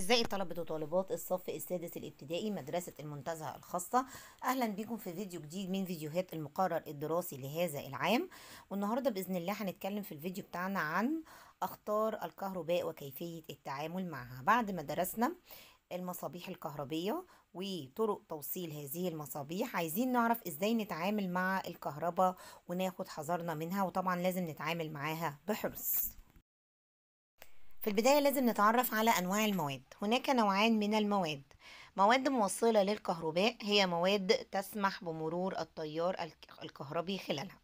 أعزائي طلبة وطالبات الصف السادس الابتدائي مدرسة المنتزه الخاصة أهلا بكم في فيديو جديد من فيديوهات المقرر الدراسي لهذا العام والنهاردة بإذن الله هنتكلم في الفيديو بتاعنا عن أخطار الكهرباء وكيفية التعامل معها بعد ما درسنا المصابيح الكهربية وطرق توصيل هذه المصابيح عايزين نعرف ازاي نتعامل مع الكهرباء وناخد حذرنا منها وطبعا لازم نتعامل معاها بحرص في البداية لازم نتعرف على أنواع المواد هناك نوعان من المواد مواد موصلة للكهرباء هي مواد تسمح بمرور التيار الكهربي خلالها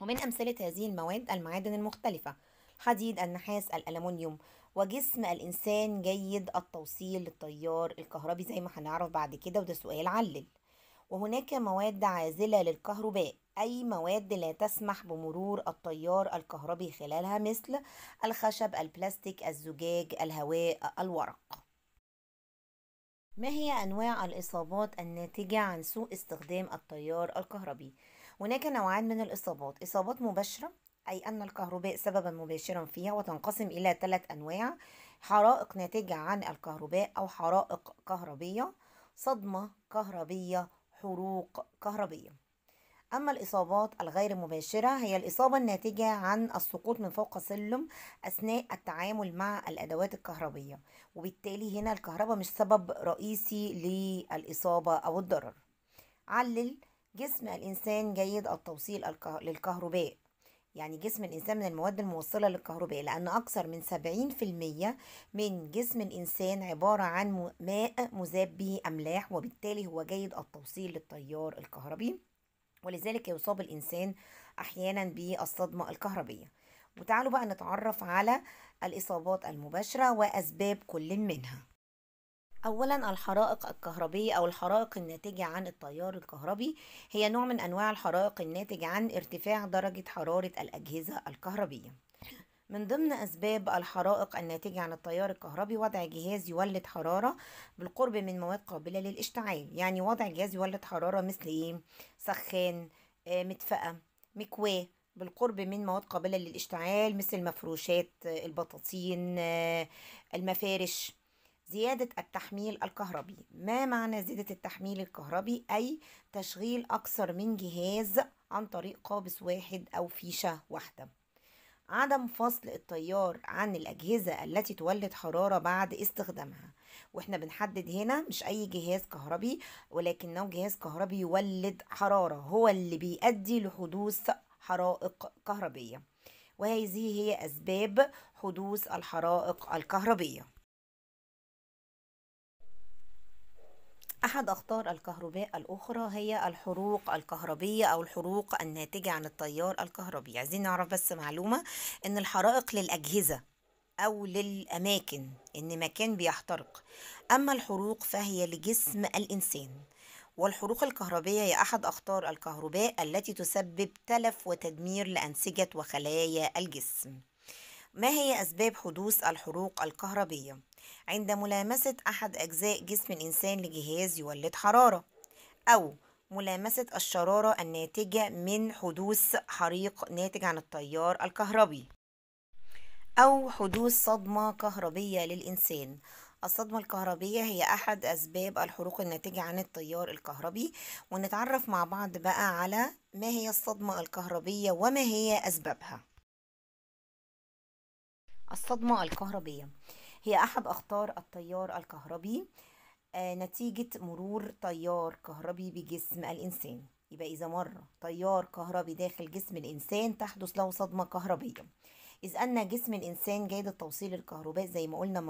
ومن أمثلة هذه المواد المعادن المختلفة حديد النحاس الألمونيوم وجسم الإنسان جيد التوصيل للتيار الكهربي زي ما هنعرف بعد كده وده سؤال علل وهناك مواد عازلة للكهرباء أي مواد لا تسمح بمرور التيار الكهربي خلالها مثل الخشب البلاستيك الزجاج الهواء الورق ما هي أنواع الإصابات الناتجة عن سوء استخدام التيار الكهربي؟ هناك نوعان من الإصابات إصابات مباشرة أي أن الكهرباء سببا مباشرا فيها وتنقسم إلى ثلاث أنواع حرائق ناتجة عن الكهرباء أو حرائق كهربية صدمة كهربية حروق كهربية أما الإصابات الغير مباشرة هي الإصابة الناتجة عن السقوط من فوق سلم أثناء التعامل مع الأدوات الكهربية وبالتالي هنا الكهرباء مش سبب رئيسي للإصابة أو الضرر علل جسم الإنسان جيد التوصيل للكهرباء يعني جسم الإنسان من المواد الموصلة للكهرباء لأن أكثر من 70% من جسم الإنسان عبارة عن ماء مذاب به أملاح وبالتالي هو جيد التوصيل للتيار الكهربي ولذلك يصاب الإنسان أحيانا بالصدمة الكهربية وتعالوا بقى نتعرف على الإصابات المباشرة وأسباب كل منها اولا الحرائق الكهربيه او الحرائق الناتجه عن التيار الكهربي هي نوع من انواع الحرائق الناتج عن ارتفاع درجه حراره الاجهزه الكهربيه من ضمن أسباب الحرائق الناتجة عن التيار الكهربي وضع جهاز يولد حرارة بالقرب من مواد قابلة للاشتعال يعني وضع جهاز يولد حرارة مثل إيه؟ سخان آه، مدفأة مكواة بالقرب من مواد قابلة للاشتعال مثل مفروشات آه، البطاطين آه، المفارش زيادة التحميل الكهربي ما معنى زيادة التحميل الكهربي أي تشغيل أكثر من جهاز عن طريق قابس واحد أو فيشة واحدة عدم فصل التيار عن الأجهزة التي تولد حرارة بعد استخدامها واحنا بنحدد هنا مش أي جهاز كهربي ولكنه جهاز كهربي يولد حرارة هو اللي بيؤدي لحدوث حرائق كهربية وهذه هي أسباب حدوث الحرائق الكهربية أحد أخطار الكهرباء الأخرى هي الحروق الكهربية أو الحروق الناتجة عن التيار الكهربي عايزين نعرف بس معلومة إن الحرائق للأجهزة أو للأماكن إن مكان بيحترق أما الحروق فهي لجسم الإنسان والحروق الكهربية هي أحد أخطار الكهرباء التي تسبب تلف وتدمير لأنسجة وخلايا الجسم ما هي أسباب حدوث الحروق الكهربية؟ عند ملامسة أحد أجزاء جسم الإنسان لجهاز يولد حرارة أو ملامسة الشرارة الناتجة من حدوث حريق ناتج عن التيار الكهربي أو حدوث صدمة كهربية للإنسان الصدمة الكهربية هي أحد أسباب الحروق الناتجة عن التيار الكهربي ونتعرف مع بعض بقى على ما هي الصدمة الكهربية وما هي أسبابها الصدمة الكهربية هي أحد أخطار التيار الكهربي آه، نتيجة مرور تيار كهربي بجسم الإنسان يبقى إذا مر تيار كهربي داخل جسم الإنسان تحدث له صدمة كهربية إذ أن جسم الإنسان جيد توصيل الكهرباء زي ما قلنا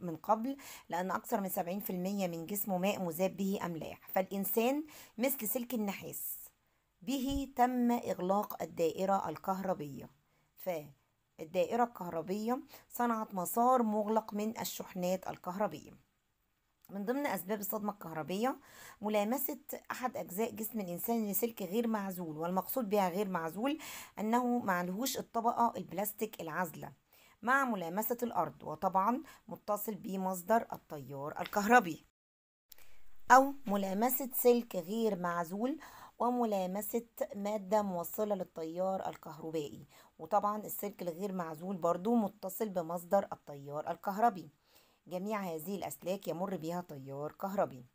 من قبل لأن أكثر من 70% من جسمه ماء مذاب به أملاح فالإنسان مثل سلك النحاس به تم إغلاق الدائرة الكهربية ف الدائرة الكهربية صنعت مسار مغلق من الشحنات الكهربية من ضمن أسباب الصدمة الكهربية ملامسة أحد أجزاء جسم الإنسان لسلك غير معزول والمقصود بها غير معزول أنه معلهوش الطبقة البلاستيك العازلة مع ملامسة الأرض وطبعا متصل بمصدر التيار الكهربي أو ملامسة سلك غير معزول وملامسة مادة موصلة للتيار الكهربائي وطبعا السلك الغير معزول برضو متصل بمصدر التيار الكهربي جميع هذه الأسلاك يمر بها تيار كهربي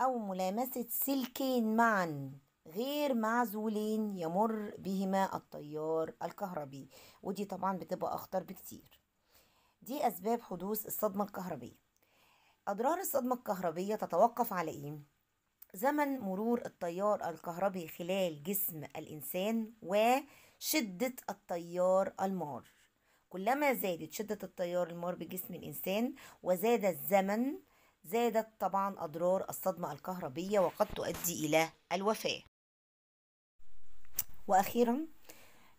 أو ملامسة سلكين معا غير معزولين يمر بهما التيار الكهربي ودي طبعا بتبقى أخطر بكتير دي أسباب حدوث الصدمة الكهربية أضرار الصدمة الكهربية تتوقف على إيه؟ زمن مرور التيار الكهربي خلال جسم الإنسان و شدة التيار المار كلما زادت شدة التيار المار بجسم الإنسان وزاد الزمن زادت طبعا أضرار الصدمة الكهربية وقد تؤدي إلى الوفاة وأخيرا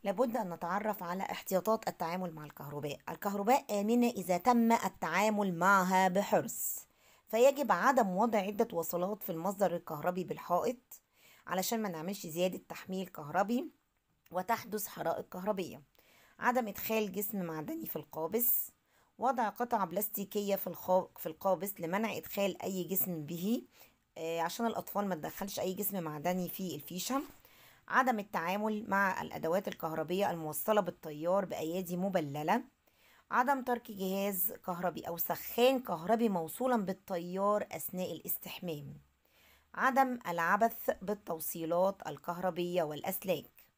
لابد أن نتعرف على احتياطات التعامل مع الكهرباء الكهرباء آمنة إذا تم التعامل معها بحرص فيجب عدم وضع عدة وصلات في المصدر الكهربي بالحائط علشان ما نعملش زيادة تحميل كهربي وتحدث حرائق كهربية عدم إدخال جسم معدني في القابس وضع قطع بلاستيكية في في القابس لمنع إدخال أي جسم به آه، عشان الأطفال ما تدخلش أي جسم معدني في الفيشة عدم التعامل مع الأدوات الكهربية الموصلة بالطيار بأيادي مبللة عدم ترك جهاز كهربي أو سخان كهربي موصولا بالطيار أثناء الاستحمام عدم العبث بالتوصيلات الكهربية والأسلاك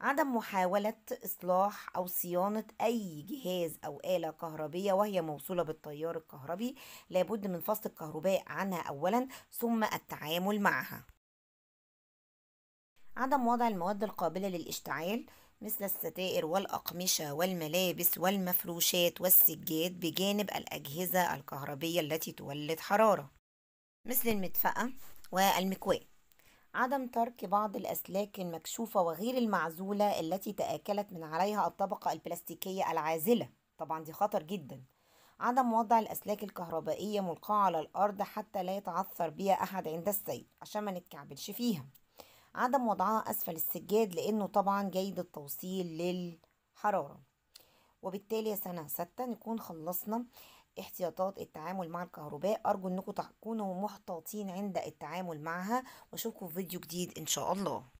عدم محاولة إصلاح أو صيانة أي جهاز أو آلة كهربية وهي موصولة بالتيار الكهربي لابد من فصل الكهرباء عنها أولا ثم التعامل معها عدم وضع المواد القابلة للاشتعال مثل الستائر والأقمشة والملابس والمفروشات والسجاد بجانب الأجهزة الكهربية التي تولد حرارة مثل المدفأة والمكواه عدم ترك بعض الأسلاك المكشوفة وغير المعزولة التي تآكلت من عليها الطبقة البلاستيكية العازلة طبعا دي خطر جدا عدم وضع الأسلاك الكهربائية ملقاة على الأرض حتى لا يتعثر بها أحد عند السير عشان ما نتكعبلش فيها عدم وضعها أسفل السجاد لأنه طبعا جيد التوصيل للحرارة وبالتالي يا سنة ستة نكون خلصنا احتياطات التعامل مع الكهرباء أرجو أنكم تكونوا محتاطين عند التعامل معها وأشوفكم في فيديو جديد إن شاء الله